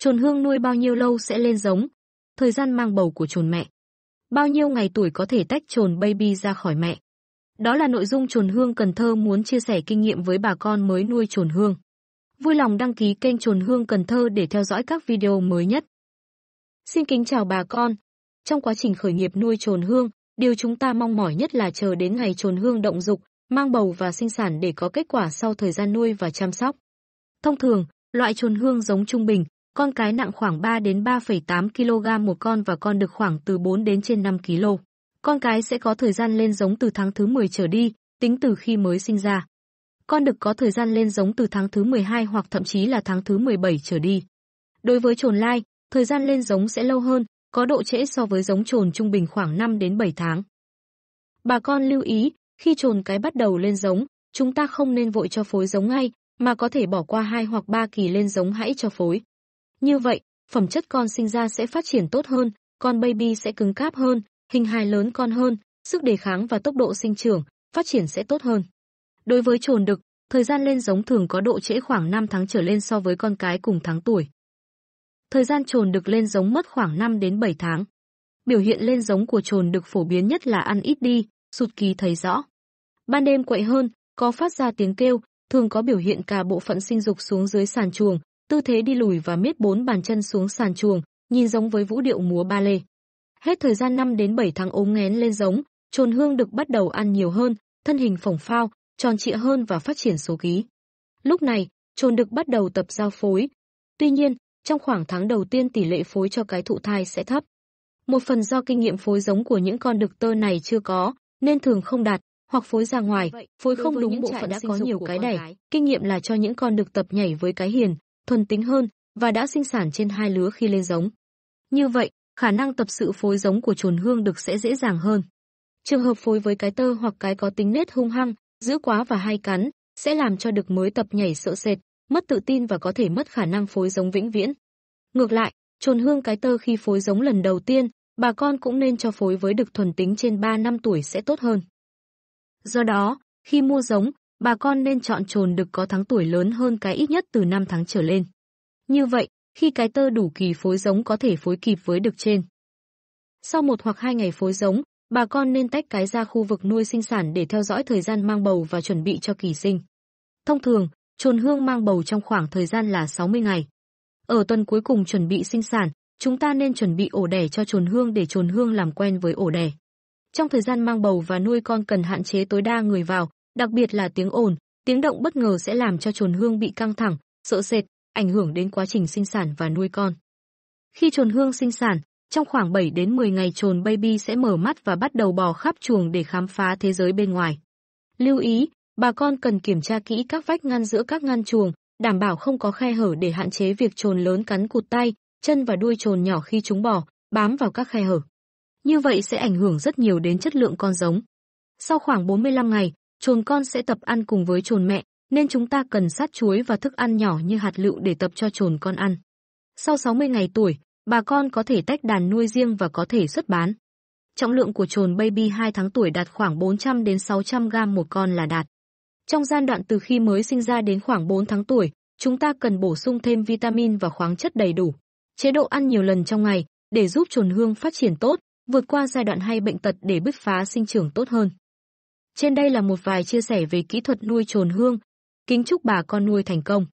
Chồn hương nuôi bao nhiêu lâu sẽ lên giống, thời gian mang bầu của chồn mẹ. Bao nhiêu ngày tuổi có thể tách chồn baby ra khỏi mẹ. Đó là nội dung chồn hương Cần Thơ muốn chia sẻ kinh nghiệm với bà con mới nuôi chồn hương. Vui lòng đăng ký kênh chồn hương Cần Thơ để theo dõi các video mới nhất. Xin kính chào bà con. Trong quá trình khởi nghiệp nuôi chồn hương, điều chúng ta mong mỏi nhất là chờ đến ngày chồn hương động dục, mang bầu và sinh sản để có kết quả sau thời gian nuôi và chăm sóc. Thông thường, loại chồn hương giống trung bình, con cái nặng khoảng 3 đến 3,8 kg một con và con đực khoảng từ 4 đến trên 5 kg. Con cái sẽ có thời gian lên giống từ tháng thứ 10 trở đi, tính từ khi mới sinh ra. Con đực có thời gian lên giống từ tháng thứ 12 hoặc thậm chí là tháng thứ 17 trở đi. Đối với trồn lai, thời gian lên giống sẽ lâu hơn, có độ trễ so với giống trồn trung bình khoảng 5 đến 7 tháng. Bà con lưu ý, khi trồn cái bắt đầu lên giống, chúng ta không nên vội cho phối giống ngay, mà có thể bỏ qua 2 hoặc 3 kỳ lên giống hãy cho phối. Như vậy, phẩm chất con sinh ra sẽ phát triển tốt hơn, con baby sẽ cứng cáp hơn, hình hài lớn con hơn, sức đề kháng và tốc độ sinh trưởng, phát triển sẽ tốt hơn. Đối với trồn đực, thời gian lên giống thường có độ trễ khoảng 5 tháng trở lên so với con cái cùng tháng tuổi. Thời gian trồn đực lên giống mất khoảng 5 đến 7 tháng. Biểu hiện lên giống của trồn đực phổ biến nhất là ăn ít đi, sụt kỳ thấy rõ. Ban đêm quậy hơn, có phát ra tiếng kêu, thường có biểu hiện cả bộ phận sinh dục xuống dưới sàn chuồng, tư thế đi lùi và miết bốn bàn chân xuống sàn chuồng, nhìn giống với vũ điệu múa ba lê. Hết thời gian 5 đến 7 tháng ốm nghén lên giống, trồn hương được bắt đầu ăn nhiều hơn, thân hình phồng phao, tròn trịa hơn và phát triển số ký. Lúc này, trồn được bắt đầu tập giao phối. Tuy nhiên, trong khoảng tháng đầu tiên tỷ lệ phối cho cái thụ thai sẽ thấp. Một phần do kinh nghiệm phối giống của những con đực tơ này chưa có, nên thường không đạt, hoặc phối ra ngoài, phối không đúng bộ phận đã có nhiều cái đẻ. Kinh nghiệm là cho những con đực tập nhảy với cái hiền, thuần tính hơn và đã sinh sản trên hai lứa khi lên giống. Như vậy, khả năng tập sự phối giống của chuồn hương đực sẽ dễ dàng hơn. Trường hợp phối với cái tơ hoặc cái có tính nết hung hăng, dữ quá và hay cắn, sẽ làm cho đực mới tập nhảy sợ sệt, mất tự tin và có thể mất khả năng phối giống vĩnh viễn. Ngược lại, chuồn hương cái tơ khi phối giống lần đầu tiên, bà con cũng nên cho phối với đực thuần tính trên 3 năm tuổi sẽ tốt hơn. Do đó, khi mua giống, bà con nên chọn trồn đực có tháng tuổi lớn hơn cái ít nhất từ 5 tháng trở lên. Như vậy, khi cái tơ đủ kỳ phối giống có thể phối kịp với đực trên. Sau một hoặc hai ngày phối giống, bà con nên tách cái ra khu vực nuôi sinh sản để theo dõi thời gian mang bầu và chuẩn bị cho kỳ sinh. Thông thường, trồn hương mang bầu trong khoảng thời gian là 60 ngày. Ở tuần cuối cùng chuẩn bị sinh sản, chúng ta nên chuẩn bị ổ đẻ cho trồn hương để trồn hương làm quen với ổ đẻ. Trong thời gian mang bầu và nuôi con cần hạn chế tối đa người vào, đặc biệt là tiếng ồn, tiếng động bất ngờ sẽ làm cho trồn hương bị căng thẳng, sợ sệt, ảnh hưởng đến quá trình sinh sản và nuôi con. Khi trồn hương sinh sản, trong khoảng 7 đến 10 ngày trồn baby sẽ mở mắt và bắt đầu bò khắp chuồng để khám phá thế giới bên ngoài. Lưu ý, bà con cần kiểm tra kỹ các vách ngăn giữa các ngăn chuồng, đảm bảo không có khe hở để hạn chế việc trồn lớn cắn cụt tay, chân và đuôi trồn nhỏ khi chúng bò, bám vào các khe hở. Như vậy sẽ ảnh hưởng rất nhiều đến chất lượng con giống. Sau khoảng 45 ngày, chuồn con sẽ tập ăn cùng với chuồn mẹ, nên chúng ta cần sát chuối và thức ăn nhỏ như hạt lựu để tập cho chuồn con ăn. Sau 60 ngày tuổi, bà con có thể tách đàn nuôi riêng và có thể xuất bán. Trọng lượng của chuồn baby 2 tháng tuổi đạt khoảng 400 đến 600 gram một con là đạt. Trong giai đoạn từ khi mới sinh ra đến khoảng 4 tháng tuổi, chúng ta cần bổ sung thêm vitamin và khoáng chất đầy đủ. Chế độ ăn nhiều lần trong ngày để giúp chuồn hương phát triển tốt, vượt qua giai đoạn hay bệnh tật để bứt phá sinh trưởng tốt hơn. Trên đây là một vài chia sẻ về kỹ thuật nuôi trồn hương. Kính chúc bà con nuôi thành công.